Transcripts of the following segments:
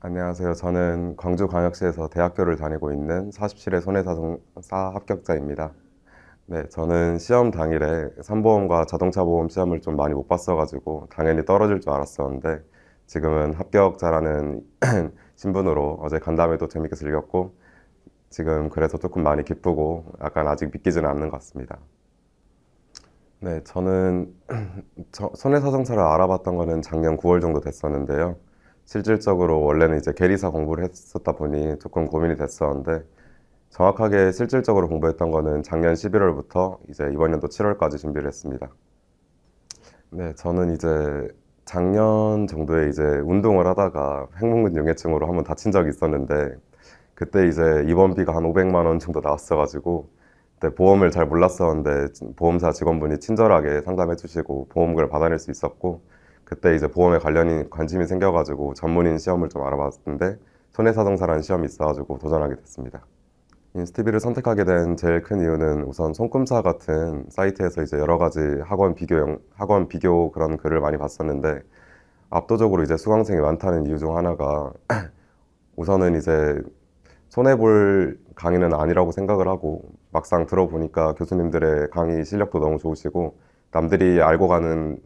안녕하세요. 저는 광주광역시에서 대학교를 다니고 있는 47회 손해사정사 합격자입니다. 네, 저는 시험 당일에 산보험과 자동차 보험 시험을 좀 많이 못 봤어가지고 당연히 떨어질 줄 알았었는데 지금은 합격자라는 신분으로 어제 간담회도 재밌게 즐겼고 지금 그래서 조금 많이 기쁘고 약간 아직 믿기지는 않는 것 같습니다. 네, 저는 손해사정사를 알아봤던 거는 작년 9월 정도 됐었는데요. 실질적으로 원래는 이제 계리사 공부를 했었다 보니 조금 고민이 됐었는데 정확하게 실질적으로 공부했던 거는 작년 11월부터 이제 이번 연도 7월까지 준비를 했습니다. 네, 저는 이제 작년 정도에 이제 운동을 하다가 횡복근 용해증으로 한번 다친 적이 있었는데 그때 이제 입원비가 한 500만 원 정도 나왔어가지고 그때 보험을 잘 몰랐었는데 보험사 직원분이 친절하게 상담해 주시고 보험금을 받아낼 수 있었고 그때 이제 보험에 관련이 관심이 생겨가지고 전문인 시험을 좀 알아봤는데 손해사정사라는 시험이 있어가지고 도전하게 됐습니다. 인스티비를 선택하게 된 제일 큰 이유는 우선 손금사 같은 사이트에서 이제 여러 가지 학원 비교 학원 비교 그런 글을 많이 봤었는데 압도적으로 이제 수강생이 많다는 이유 중 하나가 우선은 이제 손해볼 강의는 아니라고 생각을 하고 막상 들어보니까 교수님들의 강의 실력도 너무 좋으시고 남들이 알고 가는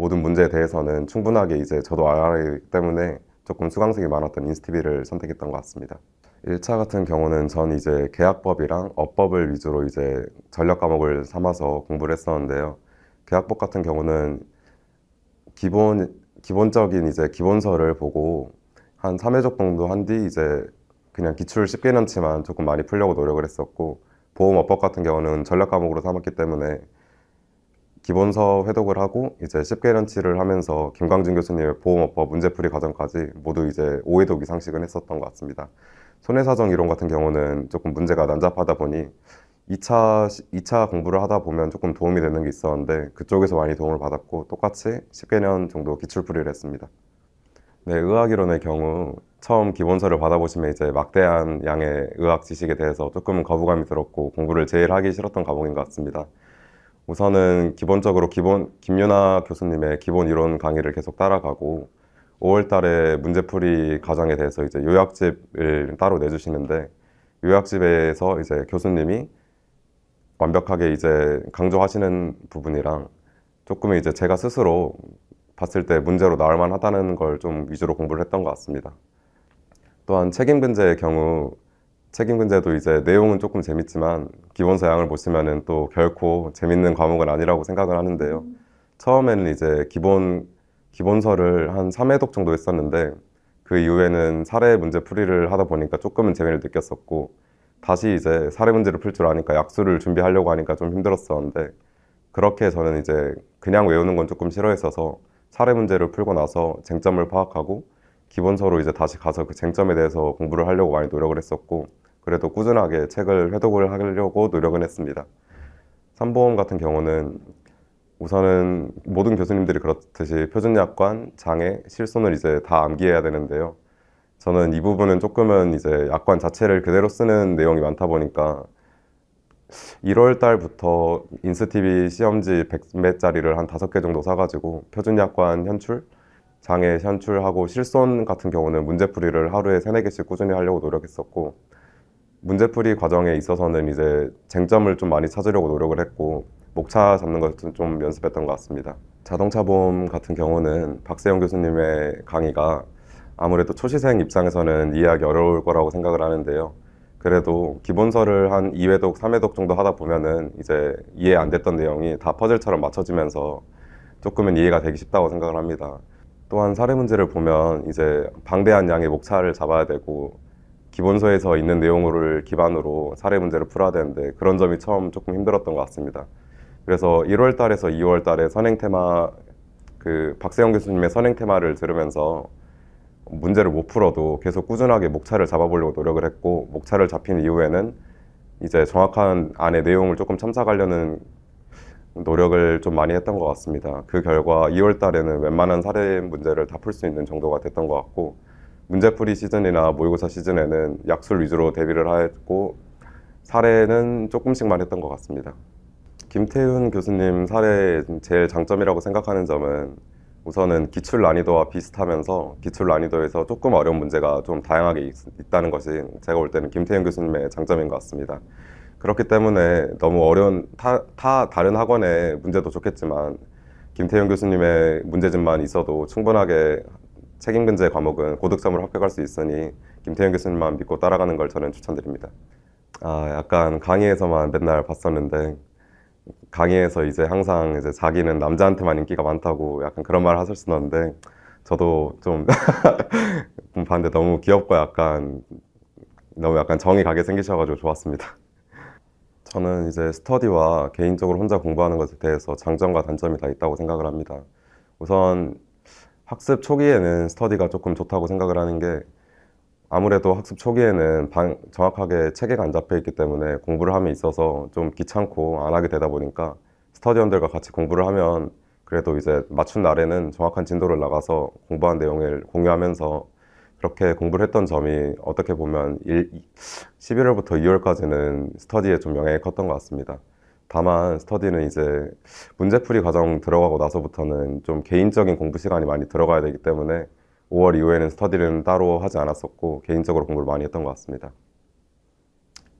모든 문제에 대해서는 충분하게 이제 저도 알기 때문에 조금 수강생이 많았던 인스티비를 선택했던 것 같습니다. 1차 같은 경우는 전 이제 계약법이랑 어법을 위주로 이제 전략 과목을 삼아서 공부를 했었는데요. 계약법 같은 경우는 기본 기본적인 이제 기본서를 보고 한 3회적 정도 한 뒤 이제 그냥 기출 쉽게 넣치만 조금 많이 풀려고 노력을 했었고 보험어법 같은 경우는 전략 과목으로 삼았기 때문에 기본서 회독을 하고 이제 10개런치를 하면서 김광진 교수님의 보험업법 문제풀이 과정까지 모두 이제 5회독 이상씩은 했었던 것 같습니다. 손해사정 이론 같은 경우는 조금 문제가 난잡하다 보니 2차, 2차 공부를 하다 보면 조금 도움이 되는 게 있었는데 그쪽에서 많이 도움을 받았고 똑같이 10개년 정도 기출풀이를 했습니다. 네, 의학이론의 경우 처음 기본서를 받아보시면 이제 막대한 양의 의학 지식에 대해서 조금은 거부감이 들었고 공부를 제일 하기 싫었던 과목인 것 같습니다. 우선은 기본적으로 기본 김윤아 교수님의 기본 이론 강의를 계속 따라가고 5월 달에 문제풀이 과정에 대해서 이제 요약집을 따로 내주시는데 요약집에서 이제 교수님이 완벽하게 이제 강조하시는 부분이랑 조금 이제 제가 스스로 봤을 때 문제로 나올 만하다는 걸 좀 위주로 공부를 했던 것 같습니다. 또한 책임 근제의 경우 책임근제도 이제 내용은 조금 재밌지만 기본 사양을 보시면은 또 결코 재밌는 과목은 아니라고 생각을 하는데요. 음. 처음에는 이제 기본 기본서를 한 3회독 정도 했었는데 그 이후에는 사례 문제 풀이를 하다 보니까 조금은 재미를 느꼈었고 다시 이제 사례 문제를 풀 줄 아니까 약수를 준비하려고 하니까 좀 힘들었었는데 그렇게 저는 이제 그냥 외우는 건 조금 싫어했어서 사례 문제를 풀고 나서 쟁점을 파악하고 기본서로 이제 다시 가서 그 쟁점에 대해서 공부를 하려고 많이 노력을 했었고 그래도 꾸준하게 책을 회독을 하려고 노력은 했습니다. 삼보험 같은 경우는 우선은 모든 교수님들이 그렇듯이 표준약관, 장애, 실손을 이제 다 암기해야 되는데요. 저는 이 부분은 조금은 이제 약관 자체를 그대로 쓰는 내용이 많다 보니까 1월 달부터 인스티비 시험지 100매짜리를 한 5개 정도 사가지고 표준약관 현출, 장애 현출하고 실손 같은 경우는 문제풀이를 하루에 세 네 개씩 꾸준히 하려고 노력했었고 문제풀이 과정에 있어서는 이제 쟁점을 좀 많이 찾으려고 노력을 했고 목차 잡는 것은 좀 연습했던 것 같습니다. 자동차 보험 같은 경우는 박세영 교수님의 강의가 아무래도 초시생 입장에서는 이해하기 어려울 거라고 생각을 하는데요. 그래도 기본서를 한 2회독, 3회독 정도 하다 보면은 이제 이해 안 됐던 내용이 다 퍼즐처럼 맞춰지면서 조금은 이해가 되기 쉽다고 생각을 합니다. 또한 사례 문제를 보면 이제 방대한 양의 목차를 잡아야 되고 기본서에서 있는 내용을 기반으로 사례 문제를 풀어야 되는데 그런 점이 처음 조금 힘들었던 것 같습니다. 그래서 1월 달에서 2월 달에 선행 테마 그 박세영 교수님의 선행 테마를 들으면서 문제를 못 풀어도 계속 꾸준하게 목차를 잡아보려고 노력을 했고 목차를 잡힌 이후에는 이제 정확한 안의 내용을 조금 참작하려는 노력을 좀 많이 했던 것 같습니다. 그 결과 2월 달에는 웬만한 사례 문제를 다 풀 수 있는 정도가 됐던 것 같고 문제풀이 시즌이나 모의고사 시즌에는 약술 위주로 대비를 했고 사례는 조금씩만 했던 것 같습니다. 김태훈 교수님 사례의 제일 장점이라고 생각하는 점은 우선은 기출 난이도와 비슷하면서 기출 난이도에서 조금 어려운 문제가 좀 다양하게 있, 다는 것이 제가 볼 때는 김태현 교수님의 장점인 것 같습니다. 그렇기 때문에 너무 어려운 타, 타 다른 학원의 문제도 좋겠지만 김태현 교수님의 문제집만 있어도 충분하게 책임 근제 과목은 고득점을 합격할 수 있으니 김태현 교수님만 믿고 따라가는 걸 저는 추천드립니다. 아, 약간 강의에서만 맨날 봤었는데 강의에서 이제 항상 이제 자기는 남자한테만 인기가 많다고 약간 그런 말을 하셨었는데 저도 좀 봤는데 너무 귀엽고 약간 너무 약간 정이 가게 생기셔가지고 좋았습니다. 저는 이제 스터디와 개인적으로 혼자 공부하는 것에 대해서 장점과 단점이 다 있다고 생각을 합니다. 우선 학습 초기에는 스터디가 조금 좋다고 생각을 하는 게 아무래도 학습 초기에는 방, 정확하게 체계가 안 잡혀 있기 때문에 공부를 함에 있어서 좀 귀찮고 안 하게 되다 보니까 스터디원들과 같이 공부를 하면 그래도 이제 맞춘 날에는 정확한 진도를 나가서 공부한 내용을 공유하면서 그렇게 공부를 했던 점이 어떻게 보면 1, 11월부터 2월까지는 스터디에 좀 영향이 컸던 것 같습니다. 다만 스터디는 이제 문제풀이 과정 들어가고 나서부터는 좀 개인적인 공부 시간이 많이 들어가야 되기 때문에 5월 이후에는 스터디는 따로 하지 않았었고 개인적으로 공부를 많이 했던 것 같습니다.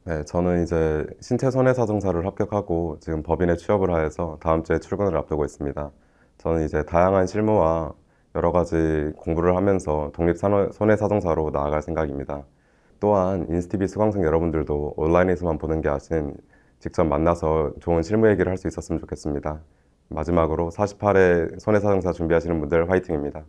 네, 저는 이제 신체손해사정사를 합격하고 지금 법인에 취업을 하여서 다음 주에 출근을 앞두고 있습니다. 저는 이제 다양한 실무와 여러 가지 공부를 하면서 독립손해사정사로 나아갈 생각입니다. 또한 인스티비 수강생 여러분들도 온라인에서만 보는 게 아닌 직접 만나서 좋은 실무 얘기를 할 수 있었으면 좋겠습니다. 마지막으로 48회 손해사정사 준비하시는 분들 화이팅입니다.